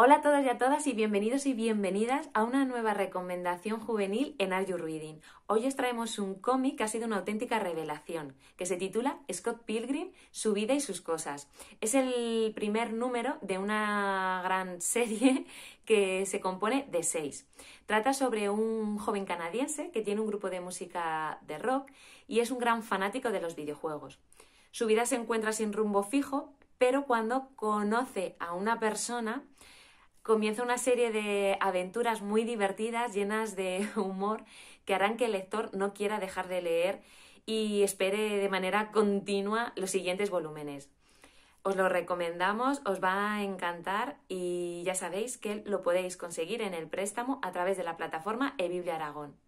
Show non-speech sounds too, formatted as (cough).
Hola a todas y a todas y bienvenidos y bienvenidas a una nueva recomendación juvenil en Are Reading. Hoy os traemos un cómic que ha sido una auténtica revelación, que se titula Scott Pilgrim, su vida y sus cosas. Es el primer número de una gran (laughs) serie que se compone de seis. Trata sobre un joven canadiense que tiene un grupo de música de rock y es un gran fanático de los videojuegos. Su vida se encuentra sin rumbo fijo, pero cuando conoce a una persona comienza una serie de aventuras muy divertidas, llenas de (laughs) humor, que harán que el lector no quiera dejar de leer y espere de manera continua los siguientes volúmenes. Os lo recomendamos, os va a encantar y ya sabéis que lo podéis conseguir en el préstamo a través de la plataforma eBiblia Aragón.